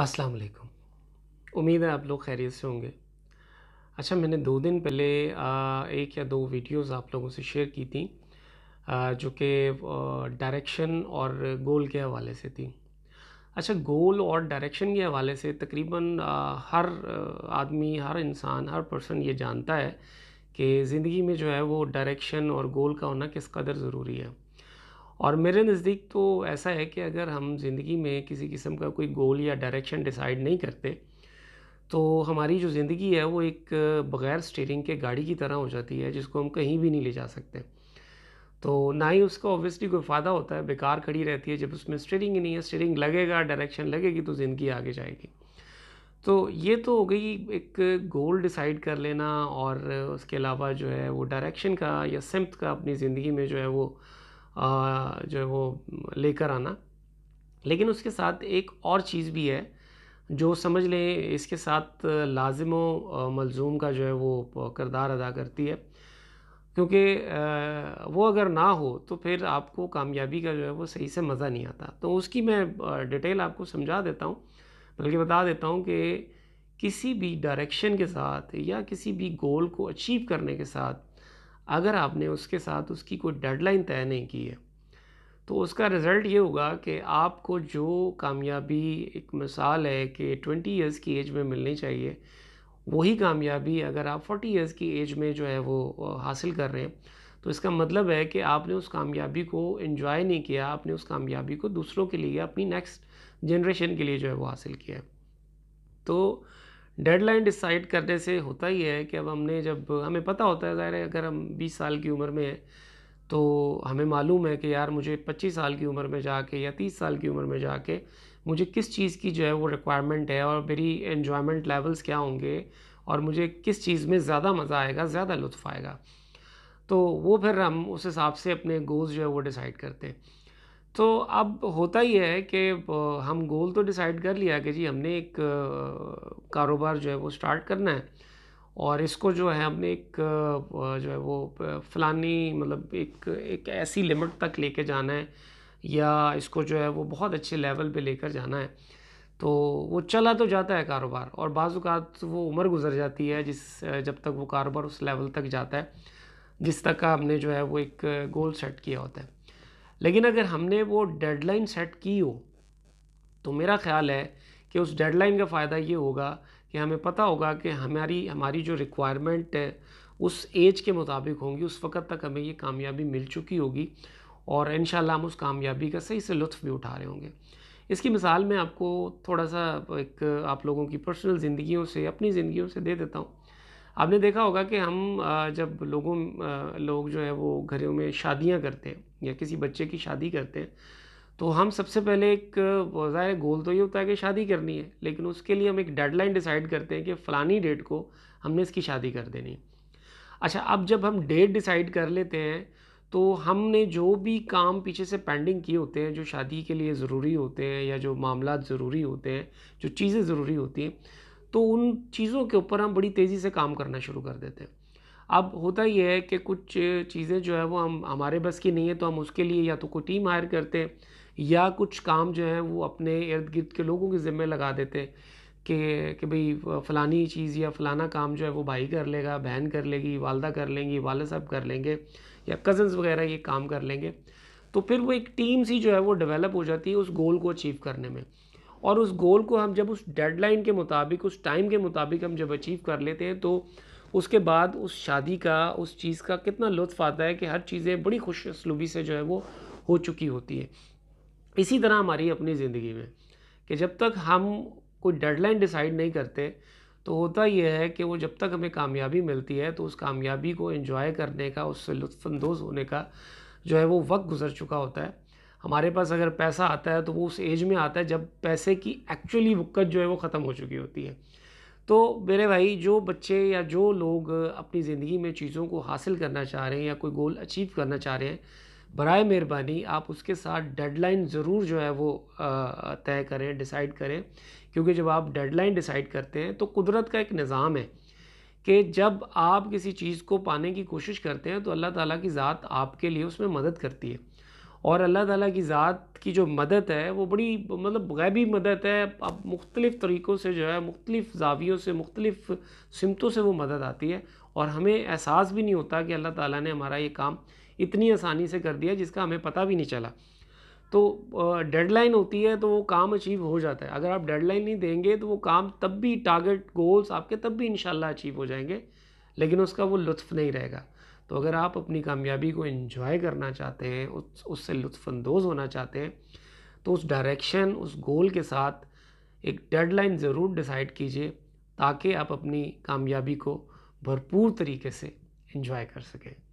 अस्सलाम वालेकुम उम्मीद है आप लोग खैरियत से होंगे अच्छा मैंने दो दिन पहले एक या दो वीडियोस आप लोगों से शेयर की थी जो कि डायरेक्शन और गोल के हवाले से थी अच्छा गोल और डायरेक्शन के हवाले से तकरीबन हर आदमी हर इंसान हर पर्सन ये जानता है कि ज़िंदगी में जो है वो डायरेक्शन और गोल का होना किस कदर ज़रूरी है और मेरे नज़दीक तो ऐसा है कि अगर हम ज़िंदगी में किसी किस्म का कोई गोल या डायरेक्शन डिसाइड नहीं करते तो हमारी जो ज़िंदगी है वो एक बग़ैर स्टेयरिंग के गाड़ी की तरह हो जाती है जिसको हम कहीं भी नहीं ले जा सकते तो ना ही उसका ऑब्वियसली कोई फ़ायदा होता है बेकार खड़ी रहती है जब उसमें स्टेयरिंग ही नहीं है स्टेयरिंग लगेगा डायरेक्शन लगेगी तो ज़िंदगी आगे जाएगी तो ये तो हो गई एक गोल डिसाइड कर लेना और उसके अलावा जो है वो डायरेक्शन का या सिम्त का अपनी ज़िंदगी में जो है वो जो है वो लेकर आना लेकिन उसके साथ एक और चीज़ भी है जो समझ लें इसके साथ लाजिम व मलजूम का जो है वो करदार अदा करती है क्योंकि वो अगर ना हो तो फिर आपको कामयाबी का जो है वो सही से मज़ा नहीं आता तो उसकी मैं डिटेल आपको समझा देता हूँ बल्कि बता देता हूँ कि किसी भी डायरेक्शन के साथ या किसी भी गोल को अचीव करने के साथ अगर आपने उसके साथ उसकी कोई डेडलाइन तय नहीं की है तो उसका रिज़ल्ट ये होगा कि आपको जो कामयाबी एक मिसाल है कि 20 इयर्स की एज में मिलनी चाहिए वही कामयाबी अगर आप 40 इयर्स की एज में जो है वो हासिल कर रहे हैं तो इसका मतलब है कि आपने उस कामयाबी को इन्जॉय नहीं किया आपने उस कामयाबी को दूसरों के लिए अपनी नेक्स्ट जनरेशन के लिए जो है वो हासिल किया है तो डेडलाइन डिसाइड करने से होता ही है कि अब हमने जब हमें पता होता है ज़ाहिर है अगर हम 20 साल की उम्र में हैं तो हमें मालूम है कि यार मुझे 25 साल की उम्र में जाके या 30 साल की उम्र में जाके मुझे किस चीज़ की जो है वो रिक्वायरमेंट है और मेरी इन्जॉयमेंट लेवल्स क्या होंगे और मुझे किस चीज़ में ज़्यादा मज़ा आएगा ज़्यादा लुत्फ़ आएगा तो वो फिर हम उस हिसाब से अपने गोल्स जो है वो डिसाइड करते हैं तो अब होता ही है कि हम गोल तो डिसाइड कर लिया कि जी हमने एक कारोबार जो है वो स्टार्ट करना है और इसको जो है हमने एक जो है वो फलानी मतलब एक एक ऐसी लिमिट तक लेके जाना है या इसको जो है वो बहुत अच्छे लेवल पे लेकर जाना है तो वो चला तो जाता है कारोबार और बाज़ात वो उम्र गुजर जाती है जिस जब तक वो कारोबार उस लेवल तक जाता है जिस तक का हमने जो है वो एक गोल सेट किया होता है लेकिन अगर हमने वो डेडलाइन सेट की हो तो मेरा ख्याल है कि उस डेडलाइन का फ़ायदा ये होगा कि हमें पता होगा कि हमारी हमारी जो रिक्वायरमेंट है उस एज के मुताबिक होंगी उस वक़्त तक हमें ये कामयाबी मिल चुकी होगी और इन हम उस कामयाबी का सही से लुत्फ़ भी उठा रहे होंगे इसकी मिसाल मैं आपको थोड़ा सा एक आप लोगों की पर्सनल ज़िंदगियों से अपनी ज़िंदगियों से दे देता हूँ आपने देखा होगा कि हम जब लोगों लोग जो है वो घरों में शादियाँ करते हैं या किसी बच्चे की शादी करते हैं तो हम सबसे पहले एक ज़ाहिर गोल तो ये होता है कि शादी करनी है लेकिन उसके लिए हम एक डेडलाइन डिसाइड करते हैं कि फ़लानी डेट को हमने इसकी शादी कर देनी अच्छा अब जब हम डेट डिसाइड कर लेते हैं तो हमने जो भी काम पीछे से पेंडिंग किए होते हैं जो शादी के लिए ज़रूरी होते हैं या जो मामला ज़रूरी होते हैं जो चीज़ें ज़रूरी होती हैं तो उन चीज़ों के ऊपर हम बड़ी तेज़ी से काम करना शुरू कर देते हैं अब होता ही है कि कुछ चीज़ें जो है वो हम हमारे बस की नहीं है तो हम उसके लिए या तो कोई टीम हायर करते हैं या कुछ काम जो है वो अपने इर्द गिर्द के लोगों के ज़िम्मे लगा देते हैं कि कि भाई फ़लानी चीज़ या फ़लाना काम जो है वो भाई कर लेगा बहन कर लेगी वालदा कर लेंगी वाले साहब कर लेंगे या कज़न्स वगैरह ये काम कर लेंगे तो फिर वो एक टीम सी जो है वो डेवलप हो जाती है उस गोल को अचीव करने में और उस गोल को हम जब उस डेडलाइन के मुताबिक उस टाइम के मुताबिक हम जब अचीव कर लेते हैं तो उसके बाद उस शादी का उस चीज़ का कितना लुत्फ़ आता है कि हर चीज़ें बड़ी खुश असलूबी से जो है वो हो चुकी होती है इसी तरह हमारी अपनी ज़िंदगी में कि जब तक हम कोई डेडलाइन डिसाइड नहीं करते तो होता यह है कि वो जब तक हमें कामयाबी मिलती है तो उस कामयाबी को इन्जॉय करने का उससे लुफानंदोज़ होने का जो है वो वक्त गुजर चुका होता है हमारे पास अगर पैसा आता है तो वो उस एज में आता है जब पैसे की एक्चुअली वक्त जो है वो ख़त्म हो चुकी होती है तो मेरे भाई जो बच्चे या जो लोग अपनी ज़िंदगी में चीज़ों को हासिल करना चाह रहे हैं या कोई गोल अचीव करना चाह रहे हैं बरए मेहरबानी आप उसके साथ डेडलाइन ज़रूर जो है वो तय करें डिसाइड करें क्योंकि जब आप डेडलाइन डिसाइड करते हैं तो कुदरत का एक निज़ाम है कि जब आप किसी चीज़ को पाने की कोशिश करते हैं तो अल्लाह ताला की ज़ात आपके लिए उसमें मदद करती है और अल्लाह ताला की ज़ात की जो मदद है वो बड़ी मतलब गैबी मदद है अब मुख्तलिफ़ तरीक़ों से जो है मुख्तलिफ़ जावियों से मुख्तलिफ़ सिमतों से वो मदद आती है और हमें एहसास भी नहीं होता कि अल्लाह ताला ने हमारा ये काम इतनी आसानी से कर दिया जिसका हमें पता भी नहीं चला तो डेडलाइन होती है तो वो काम अचीव हो जाता है अगर आप डेडलाइन नहीं देंगे तो वो काम तब भी टारगेट गोल्स आपके तब भी इन अचीव हो जाएंगे लेकिन उसका वो लुत्फ़ नहीं रहेगा तो अगर आप अपनी कामयाबी को इन्जॉय करना चाहते हैं उस उससे होना चाहते हैं तो उस डायरेक्शन उस गोल के साथ एक डेडलाइन ज़रूर डिसाइड कीजिए ताकि आप अपनी कामयाबी को भरपूर तरीके से इन्जॉय कर सकें